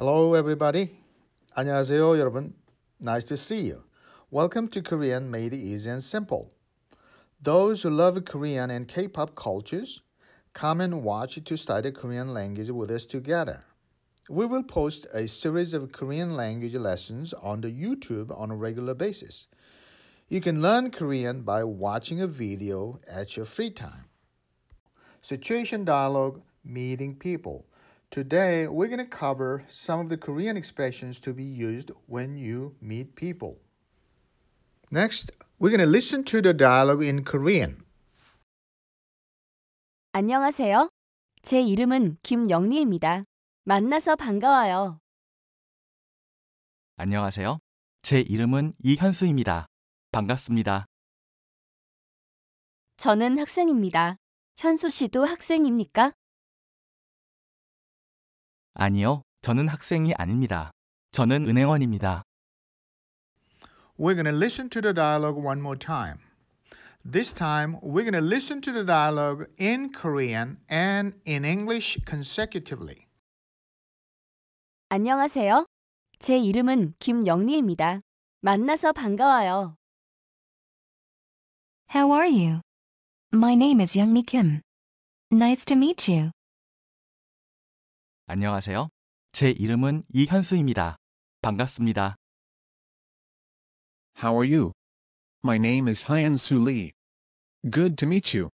Hello everybody. 안녕하세요 여러분. Nice to see you. Welcome to Korean Made Easy and Simple. Those who love Korean and K-pop cultures, come and watch to study Korean language with us together. We will post a series of Korean language lessons on the YouTube on a regular basis. You can learn Korean by watching a video at your free time. Situation dialogue, meeting people. Today, we're going to cover some of the Korean expressions to be used when you meet people. Next, we're going to listen to the dialogue in Korean. 안녕하세요. 제 이름은 김영리입니다. 만나서 반가워요. 안녕하세요. 제 이름은 이현수입니다. 반갑습니다. 저는 학생입니다. 현수 씨도 학생입니까? 아니요, 저는 학생이 아닙니다. 저는 은행원입니다. We're going to listen to the dialogue one more time. This time, we're going to listen to the dialogue in Korean and in English consecutively. 안녕하세요. 제 이름은 김영리입니다. 만나서 반가워요. How are you? My name is Youngmi Kim. Nice to meet you. 안녕하세요. 제 이름은 이현수입니다. 반갑습니다. How are you? My name is Hyun-Soo Lee. Good to meet you.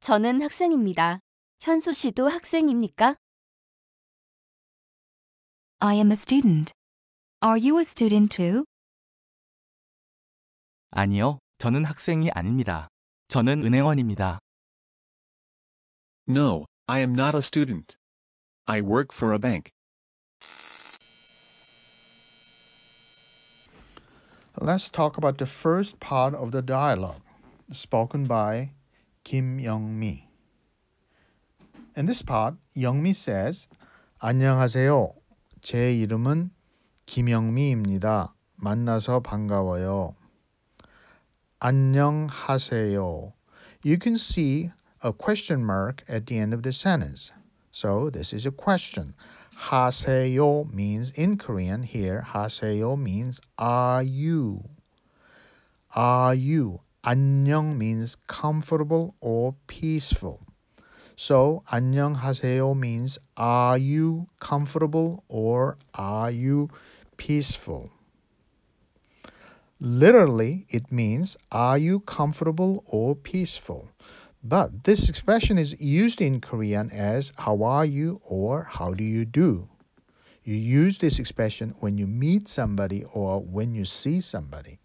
저는 학생입니다. 현수 씨도 학생입니까? I am a student. Are you a student too? 아니요, 저는 학생이 아닙니다. 저는 은행원입니다. No, I am not a student. I work for a bank. Let's talk about the first part of the dialogue, spoken by Kim Young-mi. In this part, Young-mi says, 안녕하세요. 제 이름은 김영미입니다. 만나서 반가워요. 안녕하세요. You can see a question mark at the end of the sentence. So this is a question. 하세요 means in Korean here, 하세요 means are you? Are you? 안녕 means comfortable or peaceful. So 안녕하세요 means are you comfortable or are you peaceful? Literally, it means are you comfortable or peaceful? But this expression is used in Korean as how are you or how do you do. You use this expression when you meet somebody or when you see somebody.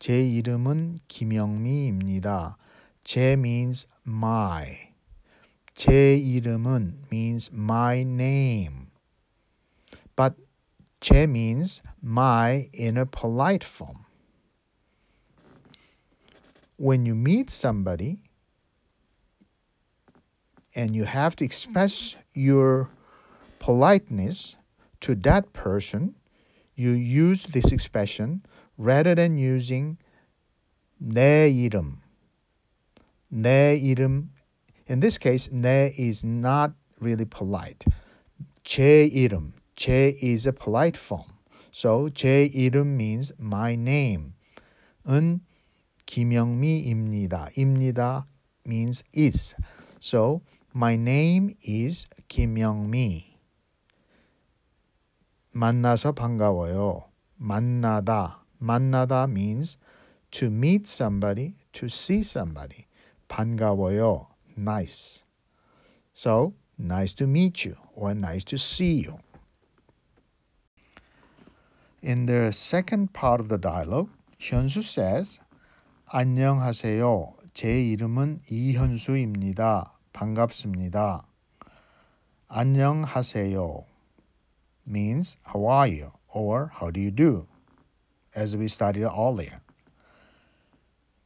제 이름은 김영미입니다. 제 means my. 제 이름은 means my name. But 제 means my in a polite form when you meet somebody and you have to express your politeness to that person, you use this expression rather than using 내 이름. 내 이름. In this case, 내 is not really polite. 제 이름. 제 is a polite form. So 제 이름 means my name. 은 김영미입니다. 입니다 means is. So my name is 김영미. 만나서 반가워요. 만나다. 만나다 means to meet somebody, to see somebody. 반가워요. Nice. So, nice to meet you or nice to see you. In the second part of the dialogue, Hyunsu says, 안녕하세요. 제 이름은 이현수입니다. 반갑습니다. 안녕하세요 means how are you or how do you do as we studied earlier.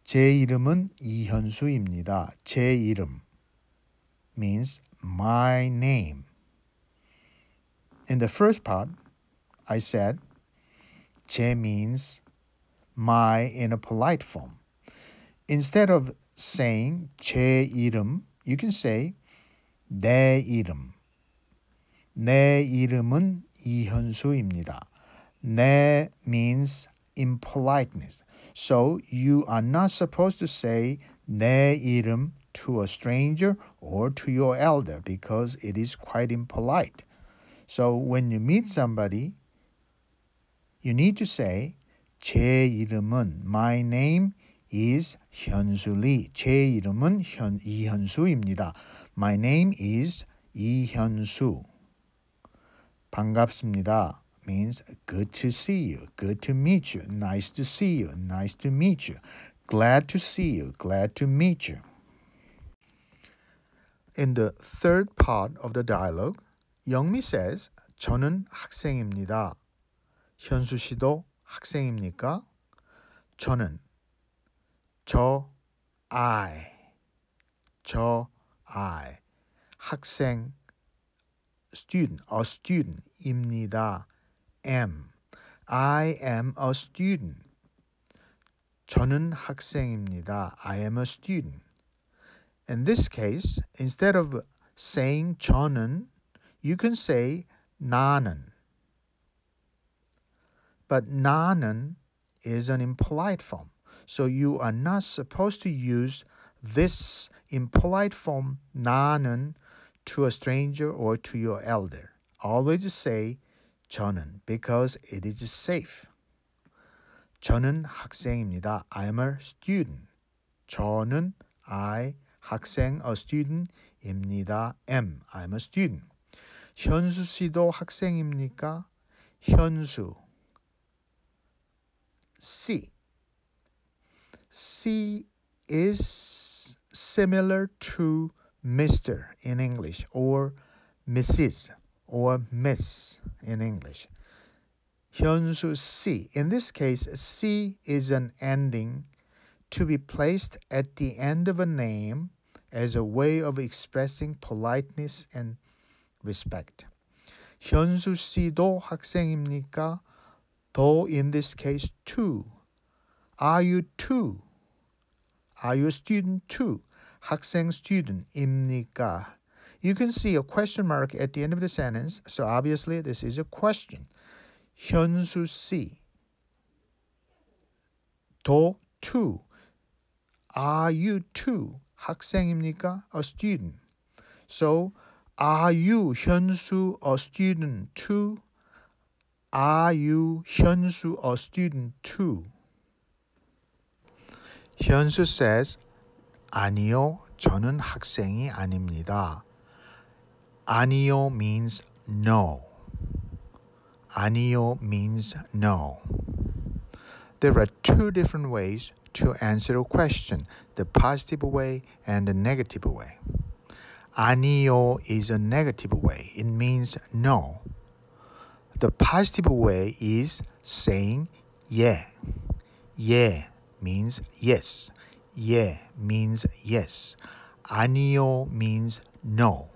제 이름은 이현수입니다. 제 이름 means my name. In the first part, I said 제 means my in a polite form. instead of saying 제 이름, you can say 내 이름. 내 이름은 이현수입니다. 내 means impoliteness. So you are not supposed to say 내 이름 to a stranger or to your elder because it is quite impolite. So when you meet somebody, you need to say 제 이름은 my name is 현수리. 제 이름은 현, 이현수입니다. My name is 이현수. 반갑습니다. means good to see you, good to meet you, nice to see you, nice to meet you, glad to see you, glad to meet you. In the third part of the dialogue, 영미 says, 저는 학생입니다. 현수 씨도 학생입니까? 저는 저 아이 저 아이 학생 student a student입니다. am I am a student. 저는 학생입니다. I am a student. In this case, instead of saying 저는, you can say 나는. But 나는 is an impolite form. So you are not supposed to use this impolite form 나는 to a stranger or to your elder. Always say 저는 because it is safe. 저는 학생입니다. I'm a student. 저는 I 학생 a student입니다. am I'm a student. 현수 씨도 학생입니까? 현수 C C is similar to Mr. in English or Mrs. or Miss in English. Hyunsu C. In this case, C is an ending to be placed at the end of a name as a way of expressing politeness and respect. 현수 씨도 학생입니까? Though in this case, too are you too? Are you a student too? 학생 입니까? You can see a question mark at the end of the sentence, so obviously this is a question. 현수 씨. 도 too. Are you too? 학생입니까? A student. So, are you 현수 a student too? Are you 현수 a student too? 현수 says, 아니요, 저는 학생이 아닙니다. 아니요 means no. 아니요 means no. There are two different ways to answer a question, the positive way and the negative way. 아니요 is a negative way. It means no. The positive way is saying yeah. Yeah means yes. Yeah means yes. 아니요 means no.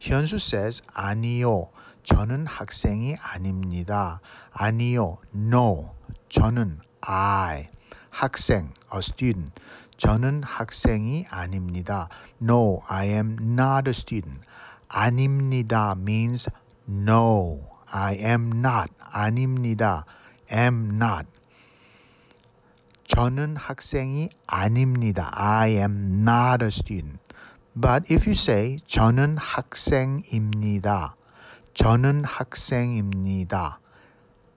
현수 says 아니요. 저는 학생이 아닙니다. 아니요. No. 저는 I. 학생, a student. 저는 학생이 아닙니다. No, I am not a student. 아닙니다 means no. I am not. 아닙니다. am not. 저는 학생이 아닙니다. I am not a student. But if you say 저는 학생입니다. 저는 학생입니다.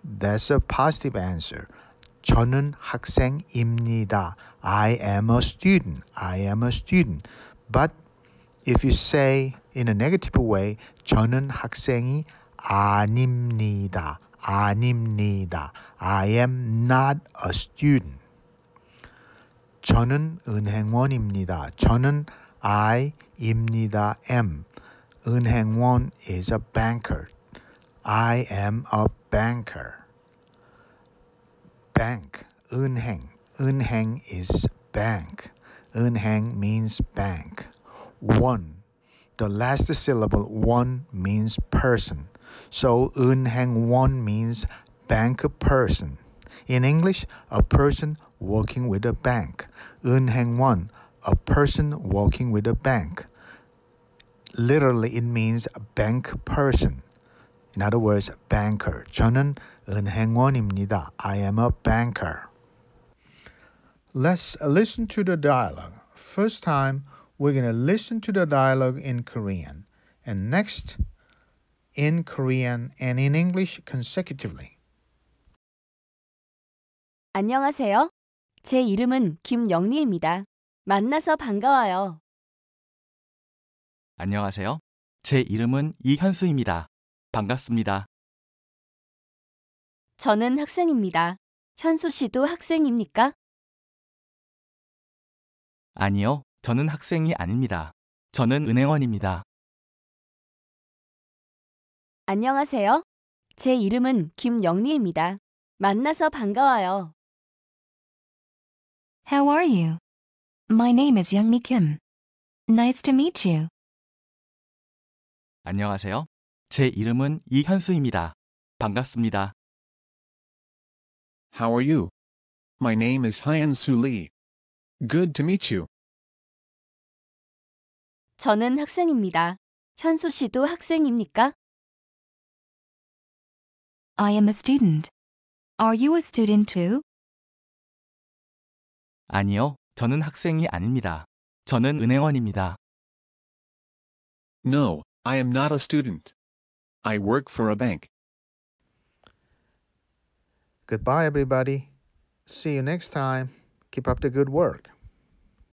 That's a positive answer. 저는 학생입니다. I am a student. I am a student. But if you say in a negative way, 저는 학생이 아닙니다. 아닙니다. I am not a student. 저는 은행원입니다. 저는 I입니다. am. 은행원 is a banker. I am a banker. Bank. 은행. 은행 is bank. 은행 means bank. One. The last syllable one means person. So 은행원 means bank person. In English, a person Walking with a bank. Un Heng Won, a person walking with a bank. Literally, it means a bank person. In other words, banker. 저는 은행원입니다. I am a banker. Let's listen to the dialogue. First time, we're going to listen to the dialogue in Korean. And next, in Korean and in English consecutively. 안녕하세요. 제 이름은 김영리입니다. 만나서 반가워요. 안녕하세요. 제 이름은 이현수입니다. 반갑습니다. 저는 학생입니다. 현수 씨도 학생입니까? 아니요. 저는 학생이 아닙니다. 저는 은행원입니다. 안녕하세요. 제 이름은 김영리입니다. 만나서 반가워요. How are you? My name is Youngmi Kim. Nice to meet you. 안녕하세요. 제 이름은 이현수입니다. 반갑습니다. How are you? My name is Hyun-Soo Lee. Good to meet you. 저는 학생입니다. 현수 씨도 학생입니까? I am a student. Are you a student too? 아니요, 저는 학생이 아닙니다. 저는 은행원입니다. No, I am not a student. I work for a bank. Goodbye, everybody. See you next time. Keep up the good work.